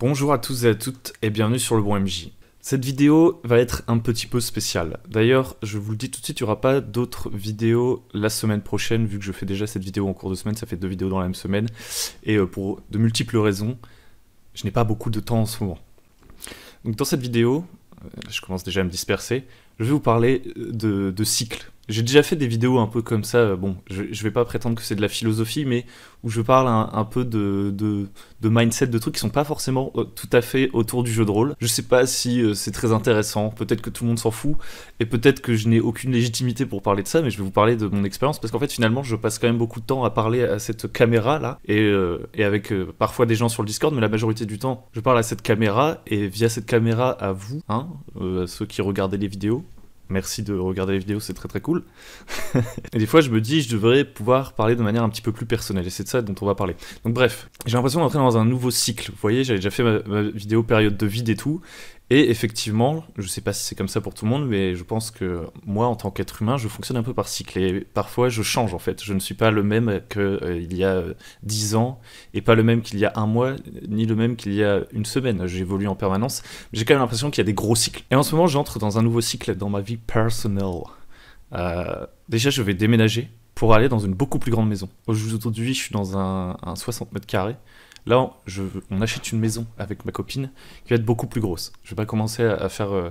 Bonjour à tous et à toutes et bienvenue sur le bon MJ. Cette vidéo va être un petit peu spéciale. D'ailleurs, je vous le dis tout de suite, il n'y aura pas d'autres vidéos la semaine prochaine, vu que je fais déjà cette vidéo en cours de semaine, ça fait deux vidéos dans la même semaine, et euh, pour de multiples raisons, je n'ai pas beaucoup de temps en ce moment. Donc dans cette vidéo, euh, je commence déjà à me disperser, je vais vous parler euh, de, de cycles j'ai déjà fait des vidéos un peu comme ça, euh, bon, je, vais pas prétendre que c'est de la philosophie, mais où je parle un, peu de, de, mindset, de trucs qui sont pas forcément euh, tout à fait autour du jeu de rôle. Je sais pas si euh, c'est très intéressant, peut-être que tout le monde s'en fout, et peut-être que je n'ai aucune légitimité pour parler de ça, mais je vais vous parler de mon expérience, parce qu'en fait finalement je passe quand même beaucoup de temps à parler à cette caméra là, et, avec parfois des gens sur le Discord, mais la majorité du temps je parle à cette caméra, et via cette caméra à vous, hein, à ceux qui regardaient les vidéos, Merci de regarder les vidéos, c'est très très cool. et des fois, je me dis, je devrais pouvoir parler de manière un petit peu plus personnelle. Et c'est de ça dont on va parler. Donc bref, j'ai l'impression d'entrer dans un nouveau cycle. Vous voyez, j'avais déjà fait ma, ma vidéo période de vide et tout. Et effectivement, je ne sais pas si c'est comme ça pour tout le monde, mais je pense que moi, en tant qu'être humain, je fonctionne un peu par cycle. Et parfois, je change, en fait. Je ne suis pas le même qu'il euh, il y a euh, dix ans, et pas le même qu'il y a un mois, ni le même qu'il y a une semaine. J'évolue en permanence. J'ai quand même l'impression qu'il y a des gros cycles. Et en ce moment, j'entre dans un nouveau cycle dans ma vie personnelle. Euh, déjà, je vais déménager pour aller dans une beaucoup plus grande maison. Aujourd'hui, je suis dans un, un 60 mètres carrés. Là, on, achète une maison avec ma copine qui va être beaucoup plus grosse. Je vais pas commencer à, faire euh,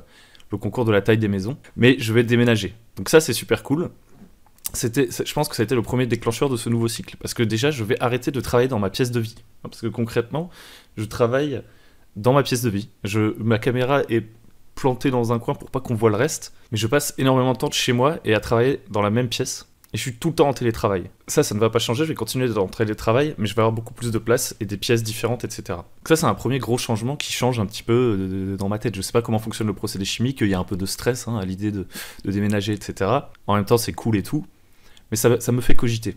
le concours de la taille des maisons, mais je vais déménager. Donc ça, c'est super cool. C'était, je pense que ça a été le premier déclencheur de ce nouveau cycle, parce que déjà, je vais arrêter de travailler dans ma pièce de vie, hein, parce que concrètement, je travaille dans ma pièce de vie. Je, ma caméra est plantée dans un coin pour pas qu'on voit le reste, mais je passe énormément de temps de chez moi et à travailler dans la même pièce. Et je suis tout le temps en télétravail. Ça, ça ne va pas changer, je vais continuer d'être en télétravail, mais je vais avoir beaucoup plus de place et des pièces différentes, etc. Donc ça, c'est un premier gros changement qui change un petit peu euh, dans ma tête. Je ne sais pas comment fonctionne le procédé chimique, il y a un peu de stress hein, à l'idée de, déménager, etc. En même temps, c'est cool et tout, mais ça me fait cogiter.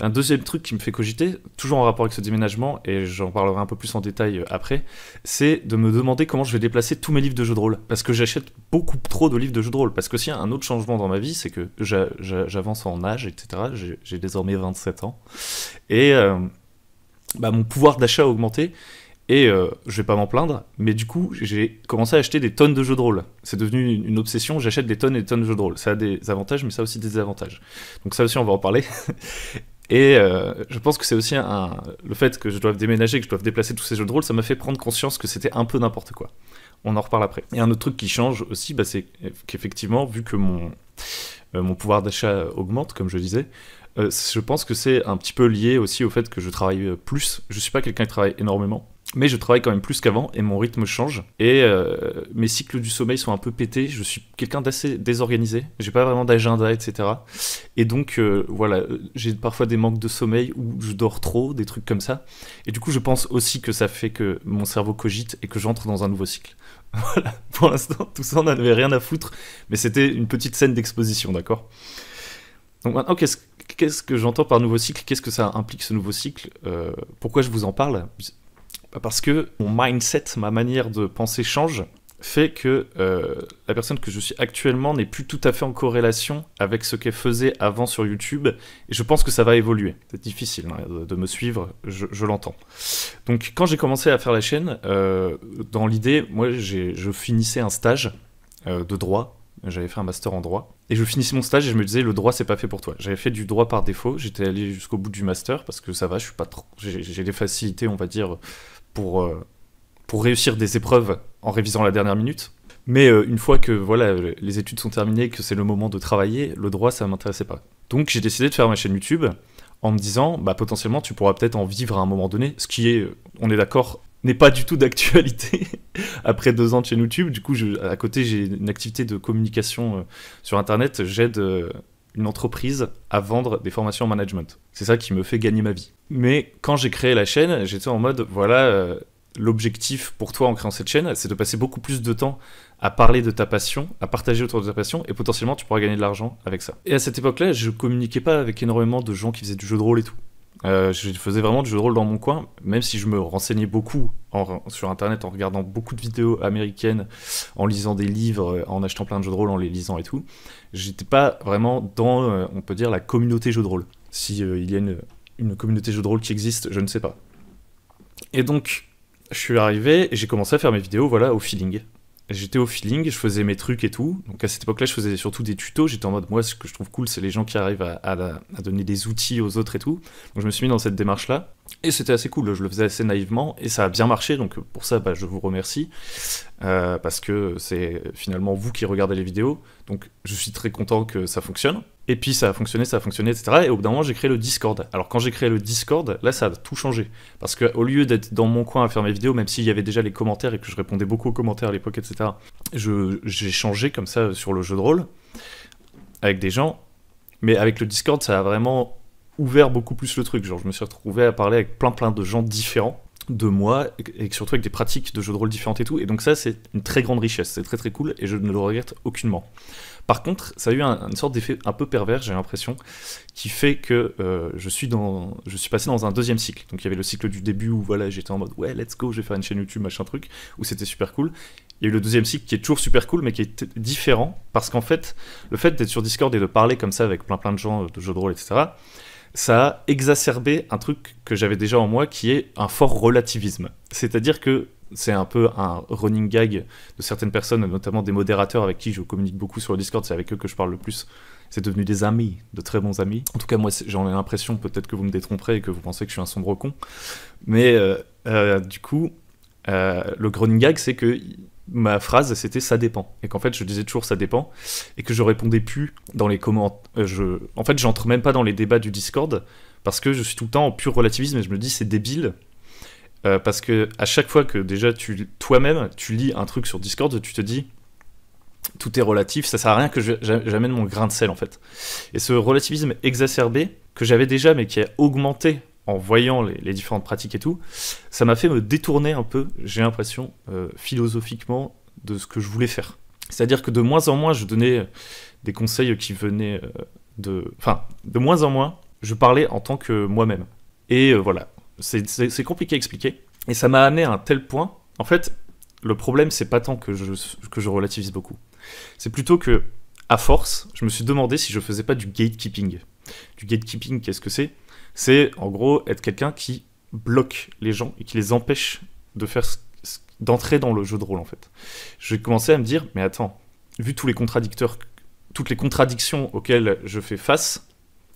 Un deuxième truc qui me fait cogiter, toujours en rapport avec ce déménagement, et j'en parlerai un peu plus en détail euh, après, c'est de me demander comment je vais déplacer tous mes livres de jeux de rôle. Parce que j'achète beaucoup trop de livres de jeux de rôle. Parce que si y a un autre changement dans ma vie, c'est que j'avance en âge, etc. J'ai désormais 27 ans. Et euh, bah, mon pouvoir d'achat a augmenté. Et euh, je vais pas m'en plaindre, mais du coup, j'ai commencé à acheter des tonnes de jeux de rôle. C'est devenu une obsession, j'achète des tonnes et des tonnes de jeux de rôle. Ça a des avantages, mais ça a aussi des avantages. Donc ça aussi, on va en parler. Et euh, je pense que c'est aussi un, le fait que je doive déménager, que je doive déplacer tous ces jeux de rôle, ça m'a fait prendre conscience que c'était un peu n'importe quoi. On en reparle après. Et un autre truc qui change aussi, bah, c'est qu'effectivement, vu que mon, euh, mon pouvoir d'achat augmente, comme je disais, euh, je pense que c'est un petit peu lié aussi au fait que je travaille plus. Je suis pas quelqu'un qui travaille énormément, mais je travaille quand même plus qu'avant et mon rythme change. Et euh, mes cycles du sommeil sont un peu pétés. Je suis quelqu'un d'assez désorganisé. J'ai pas vraiment d'agenda, etc. Et donc, euh, voilà, j'ai parfois des manques de sommeil ou je dors trop, des trucs comme ça. Et du coup, je pense aussi que ça fait que mon cerveau cogite et que j'entre dans un nouveau cycle. Voilà, pour l'instant, tout ça, on n'avait rien à foutre. Mais c'était une petite scène d'exposition, d'accord donc maintenant, qu'est-ce que j'entends par nouveau cycle Qu'est-ce que ça implique ce nouveau cycle euh, Pourquoi je vous en parle bah, Parce que mon mindset, ma manière de penser change, fait que euh, la personne que je suis actuellement n'est plus tout à fait en corrélation avec ce qu'elle faisait avant sur YouTube, et je pense que ça va évoluer. C'est difficile hein, de, me suivre, je, l'entends. Donc quand j'ai commencé à faire la chaîne, euh, dans l'idée, moi je finissais un stage de droit j'avais fait un master en droit. Et je finissais mon stage et je me disais, le droit, c'est pas fait pour toi. J'avais fait du droit par défaut. J'étais allé jusqu'au bout du master parce que ça va, je suis pas trop. J'ai des facilités, on va dire, pour, euh, pour réussir des épreuves en révisant la dernière minute. Mais euh, une fois que voilà, les études sont terminées, que c'est le moment de travailler, le droit, ça m'intéressait pas. Donc j'ai décidé de faire ma chaîne YouTube en me disant, bah potentiellement, tu pourras peut-être en vivre à un moment donné. Ce qui est, on est d'accord, n'est pas du tout d'actualité après deux ans de chaîne YouTube. Du coup, à côté, j'ai une activité de communication euh, sur Internet. J'aide euh, une entreprise à vendre des formations en management. C'est ça qui me fait gagner ma vie. Mais quand j'ai créé la chaîne, j'étais en mode, voilà, euh, l'objectif pour toi en créant cette chaîne, c'est de passer beaucoup plus de temps à parler de ta passion, à partager autour de ta passion, et potentiellement, tu pourras gagner de l'argent avec ça. Et à cette époque-là, je communiquais pas avec énormément de gens qui faisaient du jeu de rôle et tout. Euh, je faisais vraiment du jeu de rôle dans mon coin, même si je me renseignais beaucoup sur Internet en regardant beaucoup de vidéos américaines, en lisant des livres, euh, en achetant plein de jeux de rôle, en les lisant et tout. J'étais pas vraiment dans, euh, on peut dire, la communauté jeu de rôle. Si y a une, communauté jeu de rôle qui existe, je ne sais pas. Et donc, je suis arrivé et j'ai commencé à faire mes vidéos, voilà, au feeling, j'étais au feeling, je faisais mes trucs et tout. Donc à cette époque-là, je faisais surtout des tutos. J'étais en mode, moi, ce que je trouve cool, c'est les gens qui arrivent à, donner des outils aux autres et tout. Donc je me suis mis dans cette démarche-là. Et c'était assez cool, je le faisais assez naïvement et ça a bien marché. Donc pour ça, bah, je vous remercie. Euh, parce que c'est finalement vous qui regardez les vidéos. Donc je suis très content que ça fonctionne. Et puis ça a fonctionné, ça a fonctionné, etc. Et au bout d'un moment, j'ai créé le Discord. Alors quand j'ai créé le Discord, là, ça a tout changé. Parce que au lieu d'être dans mon coin à faire mes vidéos, même s'il y avait déjà les commentaires et que je répondais beaucoup aux commentaires à l'époque, etc., j'ai changé comme ça sur le jeu de rôle avec des gens. Mais avec le Discord, ça a vraiment ouvert beaucoup plus le truc. Genre, je me suis retrouvé à parler avec plein plein de gens différents de moi, et surtout avec des pratiques de jeux de rôle différentes et tout. Et donc ça, c'est une très grande richesse, c'est très très cool, et je ne le regrette aucunement. Par contre, ça a eu une sorte d'effet un peu pervers, j'ai l'impression, qui fait que euh, je, suis dans, je suis passé dans un deuxième cycle. Donc il y avait le cycle du début où voilà, j'étais en mode ouais, let's go, je vais faire une chaîne YouTube, machin truc, où c'était super cool. Il y a eu le deuxième cycle qui est toujours super cool, mais qui est différent, parce qu'en fait, le fait d'être sur Discord et de parler comme ça avec plein plein de gens euh, de jeux de rôle, etc., ça a exacerbé un truc que j'avais déjà en moi qui est un fort relativisme. C'est-à-dire que c'est un peu un running gag de certaines personnes, notamment des modérateurs avec qui je communique beaucoup sur le Discord, c'est avec eux que je parle le plus. C'est devenu des amis, de très bons amis. En tout cas, moi, j'en ai l'impression, peut-être que vous me détromperez et que vous pensez que je suis un sombre con. Mais euh, euh, du coup, euh, le running gag, c'est que ma phrase c'était ça dépend et qu'en fait je disais toujours ça dépend et que je répondais plus dans les commentaires euh, en fait j'entre même pas dans les débats du Discord parce que je suis tout le temps en pur relativisme et je me dis c'est débile euh, parce que à chaque fois que déjà tu toi-même tu lis un truc sur Discord tu te dis tout est relatif ça sert à rien que j'amène mon grain de sel en fait et ce relativisme exacerbé que j'avais déjà mais qui a augmenté en voyant les, différentes pratiques et tout, ça m'a fait me détourner un peu, j'ai l'impression, euh, philosophiquement, de ce que je voulais faire. C'est-à-dire que de moins en moins, je donnais euh, des conseils qui venaient euh, de... Enfin, de moins en moins, je parlais en tant que moi-même. Et voilà, c'est compliqué à expliquer. Et ça m'a amené à un tel point, en fait, le problème, c'est pas tant que je, que je relativise beaucoup. C'est plutôt que, à force, je me suis demandé si je faisais pas du gatekeeping. Du gatekeeping, qu'est-ce que c'est c'est en gros être quelqu'un qui bloque les gens et qui les empêche de faire d'entrer dans le jeu de rôle en fait. J'ai commencé à me dire mais attends, vu tous les contradicteurs, toutes les contradictions auxquelles je fais face,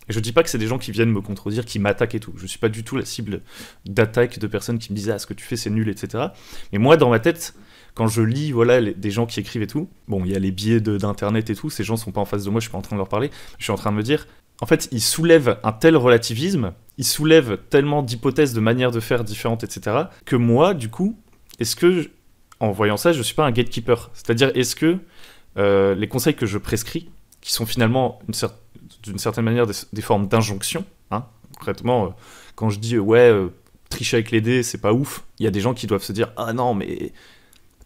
je dis pas que c'est des gens qui viennent me contredire, qui m'attaquent et tout. Je suis pas du tout la cible d'attaque de personnes qui me disent ah ce que tu fais c'est nul etc. Mais moi dans ma tête quand je lis voilà des gens qui écrivent et tout, bon il y a les biais d'internet et tout, ces gens sont pas en face de moi, je suis pas en train de leur parler, je suis en train de me dire en fait, il soulève un tel relativisme, il soulève tellement d'hypothèses, de manières de faire différentes, etc., que moi, du coup, est-ce que, en voyant ça, je ne suis pas un gatekeeper C'est-à-dire, est-ce que euh, les conseils que je prescris, qui sont finalement d'une certaine manière des, formes d'injonction, hein, concrètement, euh, quand je dis ouais, euh, tricher avec les dés, c'est pas ouf, il y a des gens qui doivent se dire ah non, mais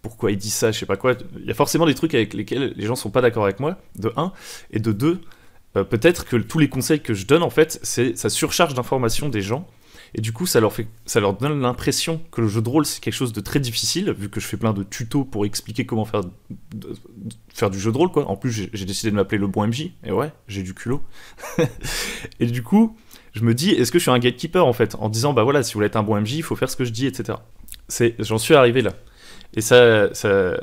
pourquoi il dit ça, je sais pas quoi. Il y a forcément des trucs avec lesquels les gens ne sont pas d'accord avec moi, de un, et de deux, euh, peut-être que tous les conseils que je donne, en fait, c'est ça surcharge d'informations des gens. Et du coup, ça leur, fait, ça leur donne l'impression que le jeu de rôle, c'est quelque chose de très difficile, vu que je fais plein de tutos pour expliquer comment faire, du jeu de rôle. Quoi. En plus, j'ai décidé de m'appeler le bon MJ, et ouais, j'ai du culot. et du coup, je me dis, est-ce que je suis un gatekeeper en fait En disant, bah voilà, si vous voulez être un bon MJ, il faut faire ce que je dis, etc. J'en suis arrivé là. Et, ça, ça,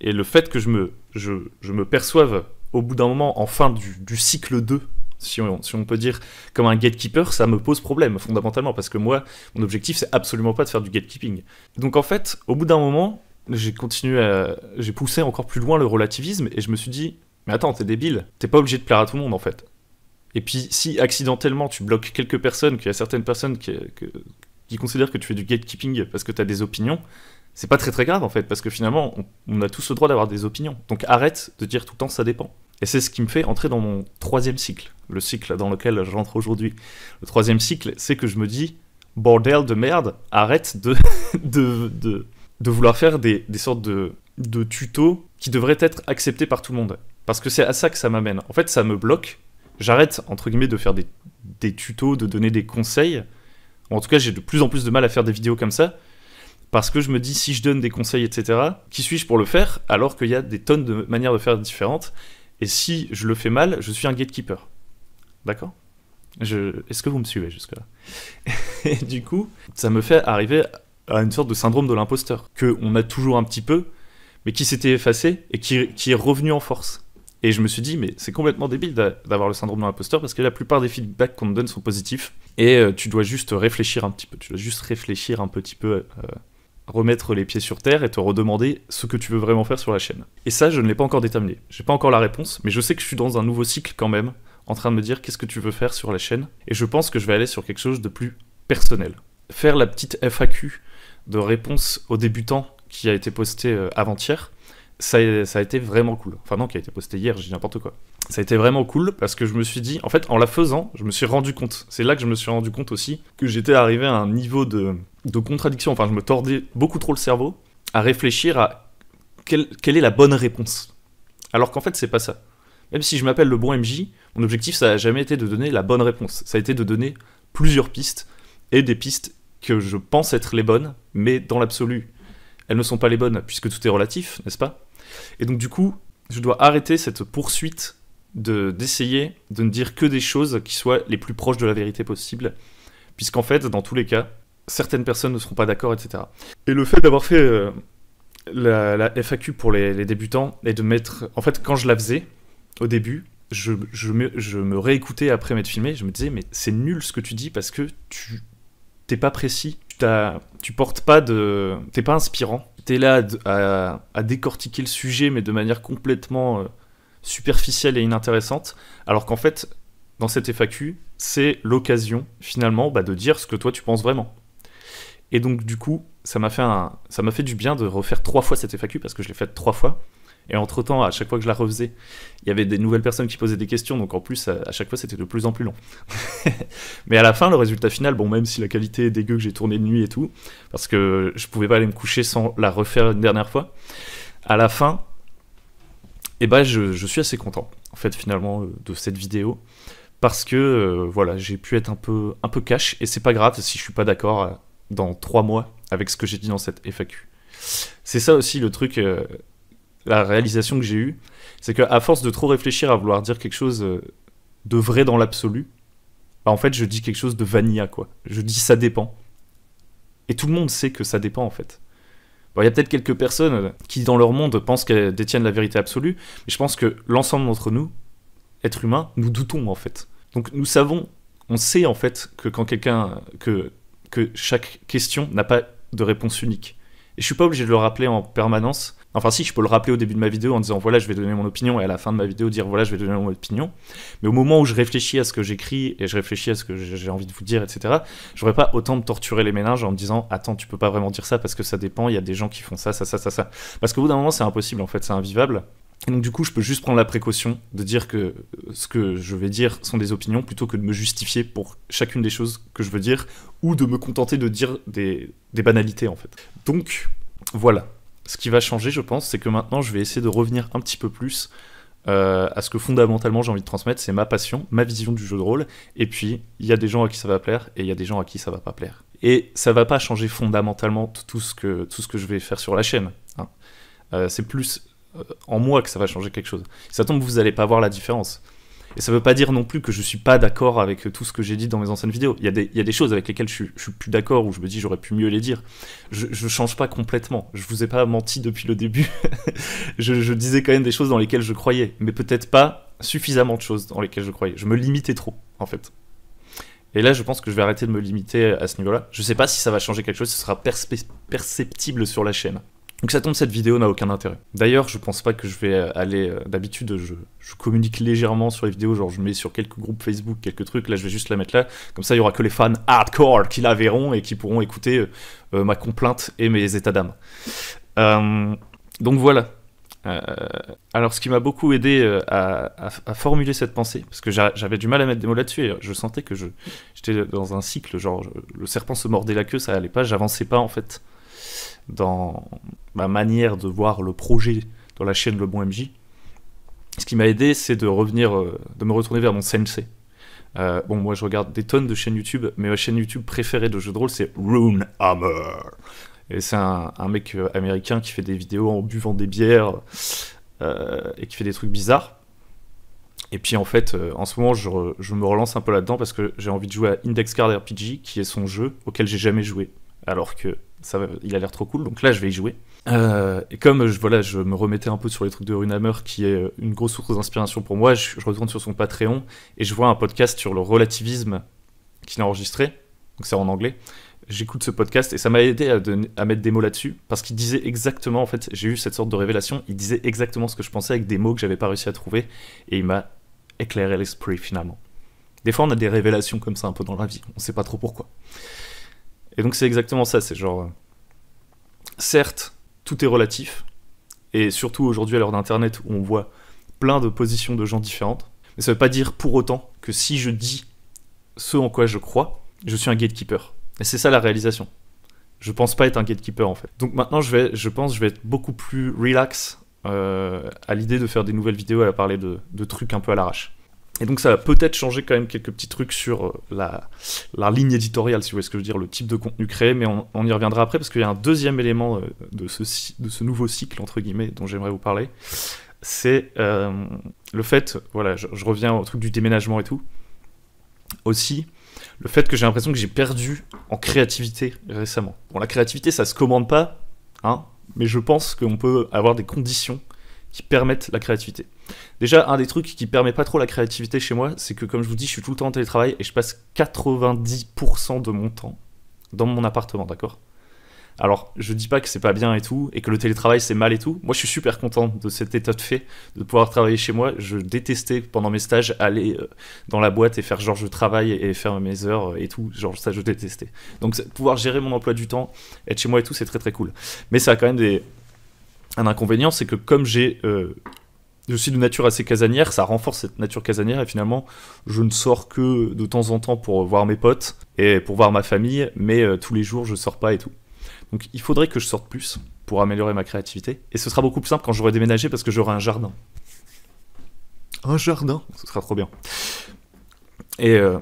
et le fait que je me, je, je me perçoive au bout d'un moment, en fin du, cycle 2, si on, peut dire, comme un gatekeeper, ça me pose problème fondamentalement, parce que moi, mon objectif, c'est absolument pas de faire du gatekeeping. Donc en fait, au bout d'un moment, j'ai continué à. J'ai poussé encore plus loin le relativisme, et je me suis dit, mais attends, t'es débile, t'es pas obligé de plaire à tout le monde en fait. Et puis si accidentellement tu bloques quelques personnes, qu'il y a certaines personnes qui, qui considèrent que tu fais du gatekeeping parce que t'as des opinions, c'est pas très très grave en fait, parce que finalement, on, a tous le droit d'avoir des opinions. Donc arrête de dire tout le temps ça dépend. Et c'est ce qui me fait entrer dans mon troisième cycle, le cycle dans lequel j'entre aujourd'hui. Le troisième cycle, c'est que je me dis, bordel de merde, arrête de, de, de, de, vouloir faire des, des sortes de, de tutos qui devraient être acceptés par tout le monde. Parce que c'est à ça que ça m'amène. En fait, ça me bloque. J'arrête, entre guillemets, de faire des, des tutos, de donner des conseils. en tout cas, j'ai de plus en plus de mal à faire des vidéos comme ça, parce que je me dis si je donne des conseils, etc., qui suis-je pour le faire alors qu'il y a des tonnes de manières de faire différentes Et si je le fais mal, je suis un gatekeeper. D'accord je... Est-ce que vous me suivez jusque-là Et du coup, ça me fait arriver à une sorte de syndrome de l'imposteur, qu'on a toujours un petit peu, mais qui s'était effacé et qui, est revenu en force. Et je me suis dit, mais c'est complètement débile d'avoir le syndrome de l'imposteur parce que la plupart des feedbacks qu'on me donne sont positifs et euh, tu dois juste réfléchir un petit peu. Tu dois juste réfléchir un petit peu euh, remettre les pieds sur terre et te redemander ce que tu veux vraiment faire sur la chaîne. Et ça, je ne l'ai pas encore déterminé. J'ai pas encore la réponse, mais je sais que je suis dans un nouveau cycle quand même, en train de me dire qu'est-ce que tu veux faire sur la chaîne. Et je pense que je vais aller sur quelque chose de plus personnel. Faire la petite FAQ de réponse aux débutants qui a été postée euh, avant-hier, ça, a été vraiment cool. Enfin non, qui a été postée hier, j'ai n'importe quoi ça a été vraiment cool parce que je me suis dit, en fait, en la faisant, je me suis rendu compte. C'est là que je me suis rendu compte aussi que j'étais arrivé à un niveau de, contradiction. Enfin, je me tordais beaucoup trop le cerveau à réfléchir à quelle, quelle est la bonne réponse. Alors qu'en fait, c'est pas ça. Même si je m'appelle le bon MJ, mon objectif, ça n'a jamais été de donner la bonne réponse. Ça a été de donner plusieurs pistes et des pistes que je pense être les bonnes, mais dans l'absolu, elles ne sont pas les bonnes puisque tout est relatif, n'est-ce pas Et donc, du coup, je dois arrêter cette poursuite d'essayer de, ne dire que des choses qui soient les plus proches de la vérité possible, puisqu'en fait, dans tous les cas, certaines personnes ne seront pas d'accord, etc. Et le fait d'avoir fait euh, la, FAQ pour les, débutants et de mettre... En fait, quand je la faisais, au début, je, je, me, je me réécoutais après m'être filmé, je me disais, mais c'est nul ce que tu dis parce que tu t'es pas précis, tu, tu portes pas de... t'es pas inspirant, t'es là à, décortiquer le sujet, mais de manière complètement... Euh, superficielle et inintéressante, alors qu'en fait, dans cette FAQ, c'est l'occasion finalement bah, de dire ce que toi tu penses vraiment. Et donc du coup, ça m'a fait, un... fait du bien de refaire trois fois cette FAQ parce que je l'ai faite trois fois. Et entre-temps, à chaque fois que je la refaisais, il y avait des nouvelles personnes qui posaient des questions, donc en plus, à chaque fois, c'était de plus en plus long. Mais à la fin, le résultat final, bon, même si la qualité est dégueu que j'ai tourné de nuit et tout, parce que je pouvais pas aller me coucher sans la refaire une dernière fois, à la fin, et bah je, suis assez content en fait finalement euh, de cette vidéo parce que euh, voilà j'ai pu être un peu un peu cash et c'est pas grave si je suis pas d'accord euh, dans trois mois avec ce que j'ai dit dans cette FAQ. C'est ça aussi le truc, la réalisation que j'ai eue, c'est que à force de trop réfléchir à vouloir dire quelque chose de vrai dans l'absolu, bah, en fait je dis quelque chose de vanilla quoi. Je dis ça dépend. Et tout le monde sait que ça dépend en fait il y a peut-être quelques personnes qui, dans leur monde, pensent qu'elles détiennent la vérité absolue, mais je pense que l'ensemble d'entre nous, êtres humains, nous doutons en fait. Donc nous savons, on sait en fait que quand quelqu'un, que, que chaque question n'a pas de réponse unique. Et je suis pas obligé de le rappeler en permanence, Enfin, si, je peux le rappeler au début de ma vidéo en disant voilà, je vais donner mon opinion, et à la fin de ma vidéo dire voilà, je vais donner mon opinion. Mais au moment où je réfléchis à ce que j'écris et je réfléchis à ce que j'ai envie de vous dire, etc., j'aurais pas autant de torturer les méninges en disant attends, tu peux pas vraiment dire ça parce que ça dépend, il y a des gens qui font ça, ça, ça, ça, ça. Parce qu'au bout d'un moment, c'est impossible en fait, c'est invivable. Et donc, du coup, je peux juste prendre la précaution de dire que euh, ce que je vais dire sont des opinions plutôt que de me justifier pour chacune des choses que je veux dire ou de me contenter de dire des, des banalités en fait. Donc, voilà ce qui va changer, je pense, c'est que maintenant, je vais essayer de revenir un petit peu plus euh, à ce que fondamentalement j'ai envie de transmettre, c'est ma passion, ma vision du jeu de rôle. Et puis, il y a des gens à qui ça va plaire et il y a des gens à qui ça va pas plaire. Et ça va pas changer fondamentalement tout ce que, tout ce que je vais faire sur la chaîne. Hein. Euh, c'est plus euh, en moi que ça va changer quelque chose. Ça tombe, vous allez pas voir la différence. Et ça ne veut pas dire non plus que je ne suis pas d'accord avec tout ce que j'ai dit dans mes anciennes vidéos. Il y, a des, choses avec lesquelles je ne suis plus d'accord, ou je me dis j'aurais pu mieux les dire. Je ne change pas complètement. Je vous ai pas menti depuis le début. je, disais quand même des choses dans lesquelles je croyais, mais peut-être pas suffisamment de choses dans lesquelles je croyais. Je me limitais trop, en fait. Et là, je pense que je vais arrêter de me limiter à ce niveau-là. Je sais pas si ça va changer quelque chose, ce sera perceptible sur la chaîne. Donc ça tombe, cette vidéo n'a aucun intérêt. D'ailleurs, je pense pas que je vais euh, aller... Euh, d'habitude, je, communique légèrement sur les vidéos, genre je mets sur quelques groupes Facebook, quelques trucs, là je vais juste la mettre là, comme ça il y aura que les fans hardcore qui la verront et qui pourront écouter euh, ma complainte et mes états d'âme. donc voilà. alors ce qui m'a beaucoup aidé à, formuler cette pensée, parce que j'avais du mal à mettre des mots là-dessus, je sentais que j'étais dans un cycle, genre le serpent se mordait la queue, ça allait pas, j'avançais pas en fait dans ma manière de voir le projet dans la chaîne Le Bon MJ, ce qui m'a aidé, c'est de revenir, euh, de me retourner vers mon sensei. Euh, bon, moi, je regarde des tonnes de chaînes YouTube, mais ma chaîne YouTube préférée de jeux de rôle, c'est Runehammer Et c'est un, mec euh, américain qui fait des vidéos en buvant des bières et qui fait des trucs bizarres. Et puis en fait, en ce moment, je, je, me relance un peu là-dedans parce que j'ai envie de jouer à Index Card RPG, qui est son jeu auquel j'ai jamais joué alors que ça, il a l'air trop cool, donc là je vais y jouer. Euh, et comme je, euh, voilà, je me remettais un peu sur les trucs de Runehammer, qui est euh, une grosse source d'inspiration pour moi, je, retourne sur son Patreon et je vois un podcast sur le relativisme qu'il a enregistré, donc c'est en anglais. J'écoute ce podcast et ça m'a aidé à, mettre des mots là-dessus parce qu'il disait exactement, en fait, j'ai eu cette sorte de révélation, il disait exactement ce que je pensais avec des mots que j'avais pas réussi à trouver et il m'a éclairé l'esprit finalement. Des fois, on a des révélations comme ça un peu dans la vie, on sait pas trop pourquoi. Et donc c'est exactement ça, c'est genre... Certes, tout est relatif, et surtout aujourd'hui à l'heure d'Internet où on voit plein de positions de gens différentes, mais ça veut pas dire pour autant que si je dis ce en quoi je crois, je suis un gatekeeper. Et c'est ça la réalisation. Je pense pas être un gatekeeper en fait. Donc maintenant je vais, je pense, je vais être beaucoup plus relax euh, à l'idée de faire des nouvelles vidéos à parler de trucs un peu à l'arrache. Et donc ça va peut-être changer quand même quelques petits trucs sur euh, la, ligne éditoriale, si vous voyez ce que je veux dire, le type de contenu créé, mais on, y reviendra après parce qu'il y a un deuxième élément euh, de ce, nouveau cycle, entre guillemets, dont j'aimerais vous parler, c'est euh, le fait, voilà, je, reviens au truc du déménagement et tout, aussi le fait que j'ai l'impression que j'ai perdu en créativité récemment. Bon, la créativité, ça se commande pas, hein, mais je pense qu'on peut avoir des conditions qui permettent la créativité. Déjà, un des trucs qui permet pas trop la créativité chez moi, c'est que comme je vous dis, je suis tout le temps en télétravail et je passe 90% de mon temps dans mon appartement, d'accord alors, je dis pas que c'est pas bien et tout, et que le télétravail c'est mal et tout. Moi, je suis super content de cet état de fait, de pouvoir travailler chez moi. Je détestais pendant mes stages aller euh, dans la boîte et faire genre je travaille et faire mes heures et tout. Genre, ça, je détestais. Donc, pouvoir gérer mon emploi du temps, être chez moi et tout, c'est très très cool. Mais ça a quand même des, un inconvénient, c'est que comme j'ai aussi euh, je suis de nature assez casanière, ça renforce cette nature casanière et finalement je ne sors que de temps en temps pour voir mes potes et pour voir ma famille, mais euh, tous les jours je sors pas et tout. Donc il faudrait que je sorte plus pour améliorer ma créativité et ce sera beaucoup plus simple quand j'aurai déménagé parce que j'aurai un jardin. Un jardin, ce sera trop bien. Et euh,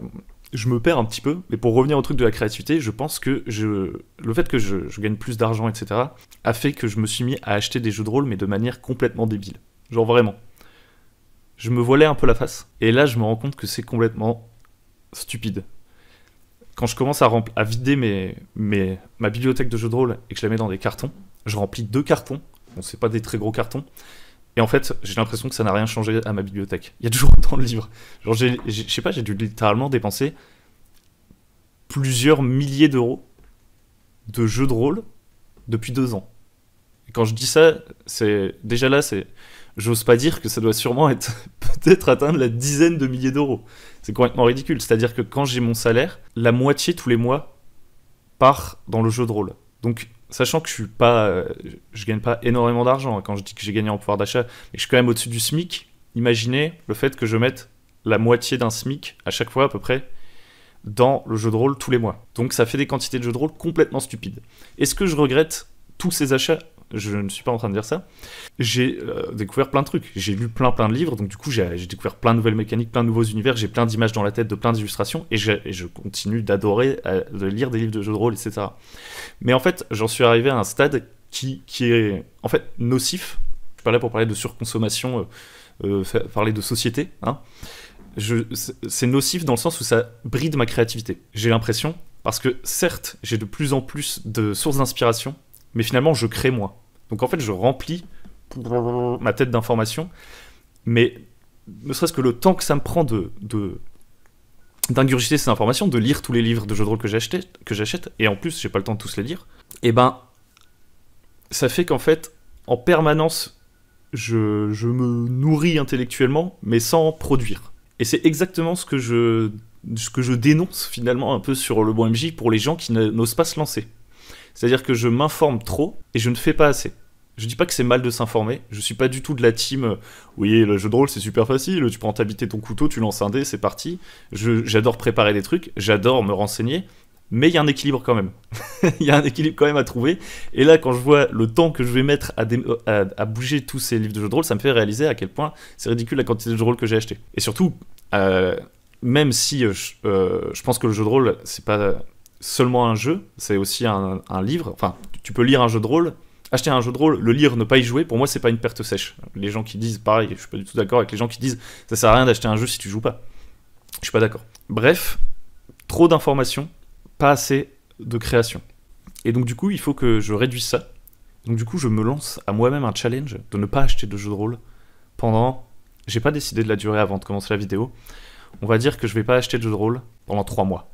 je me perds un petit peu, mais pour revenir au truc de la créativité, je pense que le fait que je, gagne plus d'argent, etc., a fait que je me suis mis à acheter des jeux de rôle, mais de manière complètement débile. Genre vraiment. Je me voilais un peu la face. Et là, je me rends compte que c'est complètement stupide. Quand je commence à, à vider mes, ma bibliothèque de jeux de rôle et que je la mets dans des cartons, je remplis deux cartons. Bon, c'est pas des très gros cartons, et en fait, j'ai l'impression que ça n'a rien changé à ma bibliothèque. Il y a toujours autant de livres. Genre, je sais pas, j'ai dû littéralement dépenser plusieurs milliers d'euros de jeux de rôle depuis deux ans. quand je dis ça, c'est déjà là, c'est, j'ose pas dire que ça doit sûrement être peut-être atteint de la dizaine de milliers d'euros. C'est complètement ridicule. C'est-à-dire que quand j'ai mon salaire, la moitié tous les mois part dans le jeu de rôle. Donc sachant que je suis pas, euh, je gagne pas énormément d'argent hein, quand je dis que j'ai gagné en pouvoir d'achat, et je suis quand même au-dessus du SMIC. Imaginez le fait que je mette la moitié d'un SMIC à chaque fois à peu près dans le jeu de rôle tous les mois. Donc ça fait des quantités de jeux de rôle complètement stupides. Est-ce que je regrette tous ces achats je ne suis pas en train de dire ça. J'ai euh, découvert plein de trucs. J'ai lu plein plein de livres, donc du coup j'ai découvert plein de nouvelles mécaniques, plein de nouveaux univers, j'ai plein d'images dans la tête, de plein d'illustrations, et, je continue d'adorer euh, de lire des livres de jeux de rôle, etc. Mais en fait, j'en suis arrivé à un stade qui, qui est en fait nocif. Je parlais pour parler de surconsommation, euh, parler de société. Hein. C'est nocif dans le sens où ça bride ma créativité. J'ai l'impression, parce que certes, j'ai de plus en plus de sources d'inspiration mais finalement je crée moi. Donc en fait je remplis ma tête d'informations, mais ne serait-ce que le temps que ça me prend de, d'ingurgiter ces informations, de lire tous les livres de jeux de rôle que j'achète, et en plus j'ai pas le temps de tous les lire, et eh ben ça fait qu'en fait en permanence je, me nourris intellectuellement, mais sans produire. Et c'est exactement ce que je ce que je dénonce finalement un peu sur le bon MJ pour les gens qui n'osent pas se lancer. C'est-à-dire que je m'informe trop et je ne fais pas assez. Je dis pas que c'est mal de s'informer, je suis pas du tout de la team euh, oui, le jeu de rôle c'est super facile, tu prends ta ton couteau, tu lances un c'est parti. J'adore préparer des trucs, j'adore me renseigner, mais il y a un équilibre quand même. Il y a un équilibre quand même à trouver. Et là, quand je vois le temps que je vais mettre euh, à, bouger tous ces livres de jeux de rôle, ça me fait réaliser à quel point c'est ridicule la quantité de jeux de rôle que j'ai acheté. Et surtout, euh, même si je pense que le jeu de rôle, c'est pas seulement un jeu, c'est aussi un, livre. Enfin, tu peux lire un jeu de rôle, acheter un jeu de rôle, le lire, ne pas y jouer. Pour moi, c'est pas une perte sèche. Les gens qui disent pareil, je suis pas du tout d'accord avec les gens qui disent ça sert à rien d'acheter un jeu si tu joues pas. Je suis pas d'accord. Bref, trop d'informations, pas assez de création. Et donc du coup, il faut que je réduise ça. Donc du coup, je me lance à moi-même un challenge de ne pas acheter de jeu de rôle pendant. J'ai pas décidé de la durée avant de commencer la vidéo. On va dire que je vais pas acheter de jeu de rôle pendant 3 mois.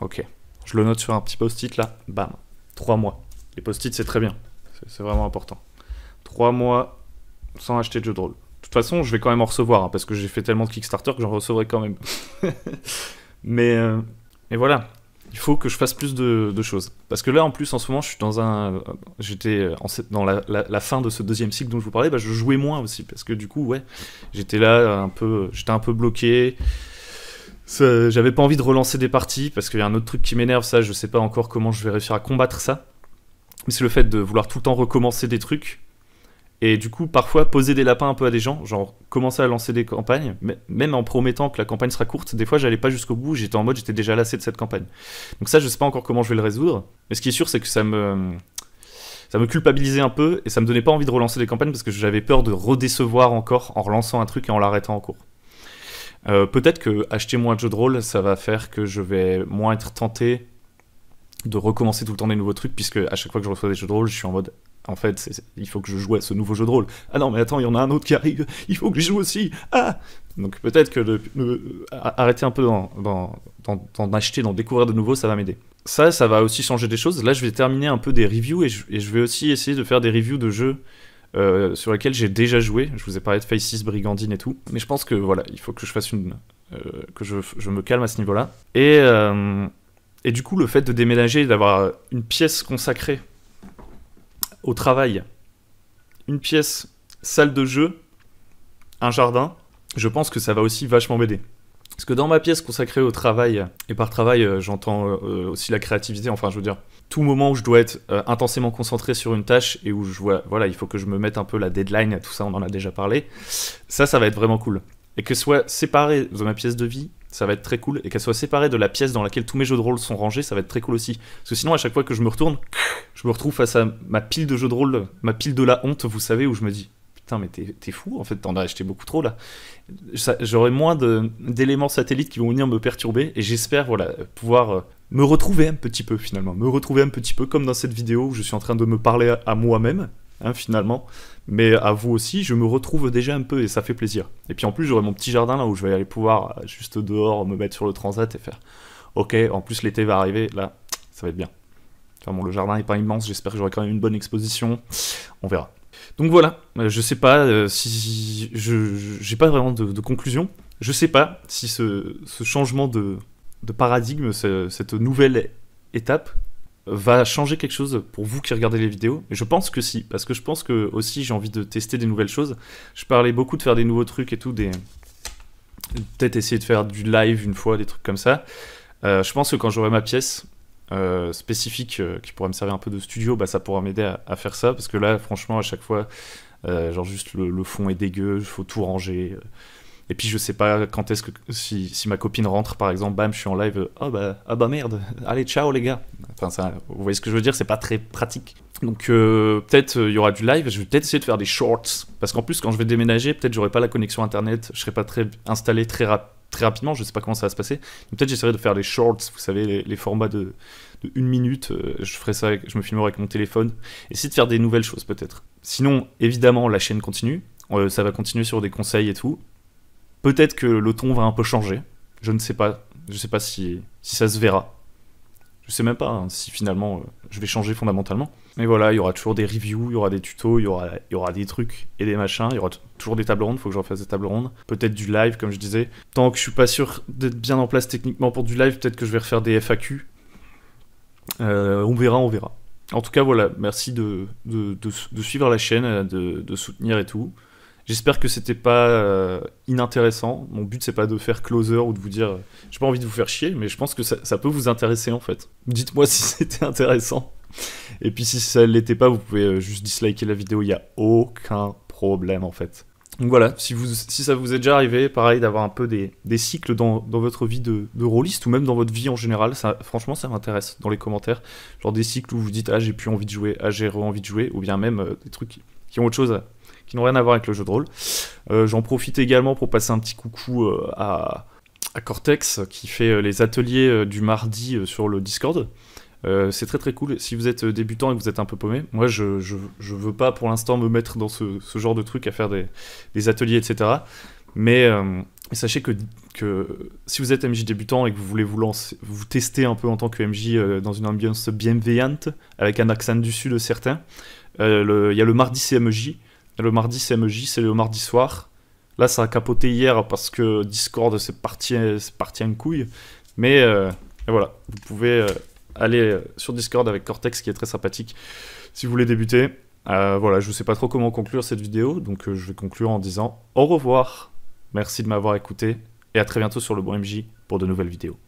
Ok. Je le note sur un petit post-it là. Bam. Trois mois. Les post-it, c'est très bien. C'est vraiment important. Trois mois sans acheter de jeu de rôle. De toute façon, je vais quand même en recevoir hein, parce que j'ai fait tellement de Kickstarter que j'en recevrai quand même. mais, euh, voilà. Il faut que je fasse plus de, choses. Parce que là, en plus, en ce moment, je suis dans un. Euh, j'étais euh, dans la, fin de ce deuxième cycle dont je vous parlais, bah, je jouais moins aussi. Parce que du coup, ouais, j'étais là un peu. J'étais un peu bloqué. J'avais pas envie de relancer des parties parce qu'il y a un autre truc qui m'énerve, ça je sais pas encore comment je vais réussir à combattre ça. Mais c'est le fait de vouloir tout le temps recommencer des trucs. Et du coup, parfois poser des lapins un peu à des gens, genre commencer à lancer des campagnes, même en promettant que la campagne sera courte, des fois j'allais pas jusqu'au bout, j'étais en mode j'étais déjà lassé de cette campagne. Donc ça, je sais pas encore comment je vais le résoudre. Mais ce qui est sûr, c'est que ça me. Ça me culpabilisait un peu et ça me donnait pas envie de relancer des campagnes parce que j'avais peur de redécevoir encore en relançant un truc et en l'arrêtant en cours. Euh, peut-être que acheter moins de jeux de rôle, ça va faire que je vais moins être tenté de recommencer tout le temps des nouveaux trucs, puisque à chaque fois que je reçois des jeux de rôle, je suis en mode en fait, il faut que je joue à ce nouveau jeu de rôle. Ah non, mais attends, il y en a un autre qui arrive, il faut que je joue aussi. Ah Donc peut-être que de, arrêter un peu d'en acheter, d'en découvrir de nouveau, ça va m'aider. Ça, ça va aussi changer des choses. Là, je vais terminer un peu des reviews et je vais aussi essayer de faire des reviews de jeux euh, sur lesquels j'ai déjà joué. Je vous ai parlé de Faces, Brigandine et tout. Mais je pense que voilà, il faut que je fasse une. Euh, que je, me calme à ce niveau-là. Et, euh, et du coup, le fait de déménager d'avoir une pièce consacrée au travail, une pièce salle de jeu, un jardin, je pense que ça va aussi vachement m'aider. Parce que dans ma pièce consacrée au travail, et par travail euh, j'entends euh, euh, aussi la créativité, enfin je veux dire, tout moment où je dois être intensément concentré sur une tâche et où je vois, voilà, il faut que je me mette un peu la deadline, tout ça on en a déjà parlé, ça ça va être vraiment cool. Et que soit séparé de ma pièce de vie, ça va être très cool, et qu'elle soit séparée de la pièce dans laquelle tous mes jeux de rôle sont rangés, ça va être très cool aussi. Parce que sinon à chaque fois que je me retourne, je me retrouve face à ma pile de jeux de rôle, ma pile de la honte, vous savez, où je me dis, putain mais t'es fou en fait, t'en as acheté beaucoup trop là j'aurai moins d'éléments satellites qui vont venir me perturber et j'espère voilà, pouvoir euh, me retrouver un petit peu finalement, me retrouver un petit peu comme dans cette vidéo où je suis en train de me parler à, moi-même hein, finalement, mais à vous aussi, je me retrouve déjà un peu et ça fait plaisir. Et puis en plus j'aurai mon petit jardin là où je vais aller pouvoir euh, juste dehors me mettre sur le transat et faire ok, en plus l'été va arriver, là ça va être bien. Enfin bon, le jardin n'est pas immense, j'espère que j'aurai quand même une bonne exposition, on verra. Donc voilà, euh, je sais pas euh, si. Je n'ai pas vraiment de, conclusion. Je sais pas si ce, changement de, paradigme, cette nouvelle étape, va changer quelque chose pour vous qui regardez les vidéos je pense que si, parce que je pense que aussi j'ai envie de tester des nouvelles choses. Je parlais beaucoup de faire des nouveaux trucs et tout, des peut-être essayer de faire du live une fois, des trucs comme ça. Euh, je pense que quand j'aurai ma pièce, euh, spécifique euh, qui pourrait me servir un peu de studio, bah, ça pourra m'aider à, faire ça, parce que là, franchement, à chaque fois, euh, genre juste le, fond est dégueu, il faut tout ranger. Et puis je sais pas quand est-ce que si, si, ma copine rentre par exemple, bam, je suis en live, oh bah ah bah merde, allez ciao les gars. Enfin ça, vous voyez ce que je veux dire, c'est pas très pratique. Donc peut-être il y aura du live, je vais peut-être essayer de faire des shorts parce qu'en plus quand je vais déménager, peut-être j'aurai pas la connexion internet, je serai pas très installé très rapide très rapidement, je sais pas comment ça va se passer. Peut-être j'essaierai de faire les shorts, vous savez, les, formats de, une minute. Euh, je ferai ça, je me filmerai avec mon téléphone. Essayer de faire des nouvelles choses peut-être. Sinon, évidemment, la chaîne continue. Euh, ça va continuer sur des conseils et tout. Peut-être que le ton va un peu changer. Je ne sais pas. Je sais pas si ça se verra. Je sais même pas hein, si finalement euh, je vais changer fondamentalement. Mais voilà, il y aura toujours des reviews, il y aura des tutos, il y aura, y aura des trucs et des machins, il y aura toujours des tables rondes, faut que je refasse des tables rondes. Peut-être du live, comme je disais. Tant que je suis pas sûr d'être bien en place techniquement pour du live, peut-être que je vais refaire des FAQ. Euh, on verra, on verra. En tout cas, voilà, merci de, de, de suivre la chaîne, euh, de, soutenir et tout. J'espère que c'était pas euh, inintéressant. Mon but c'est pas de faire closer ou de vous dire, euh, j'ai pas envie de vous faire chier, mais je pense que ça, peut vous intéresser en fait. Dites-moi si c'était intéressant. Et puis si ça l'était pas, vous pouvez euh, juste disliker la vidéo, il y a aucun problème en fait. Donc voilà, si, ça vous est déjà arrivé, pareil, d'avoir un peu des, cycles dans, votre vie de, de rôliste ou même dans votre vie en général, ça, franchement, ça m'intéresse dans les commentaires. Genre des cycles où vous dites, ah, j'ai plus envie de jouer, ah, j'ai re-envie de jouer, ou bien même des trucs qui ont autre chose à, qui n'ont rien à voir avec le jeu de rôle. Euh, j'en profite également pour passer un petit coucou euh, à, Cortex qui fait euh, les ateliers du mardi sur le Discord. c'est très très cool si vous êtes débutant et que vous êtes un peu paumé. Moi je, je, veux pas pour l'instant me mettre dans ce, genre de truc à faire des, ateliers etc. Mais sachez que, si vous êtes MJ débutant et que vous voulez vous lancer, vous tester un peu en tant que MJ dans une ambiance bienveillante avec un accent du sud certain, il y a le mardi CMJ le mardi, c'est MJ, c'est le mardi soir. Là, ça a capoté hier parce que Discord, c'est parti, parti en couille. Mais euh, voilà, vous pouvez euh, aller euh, sur Discord avec Cortex qui est très sympathique si vous voulez débuter. voilà, je ne sais pas trop comment conclure cette vidéo, donc je vais conclure en disant au revoir. Merci de m'avoir écouté et à très bientôt sur le bon MJ pour de nouvelles vidéos.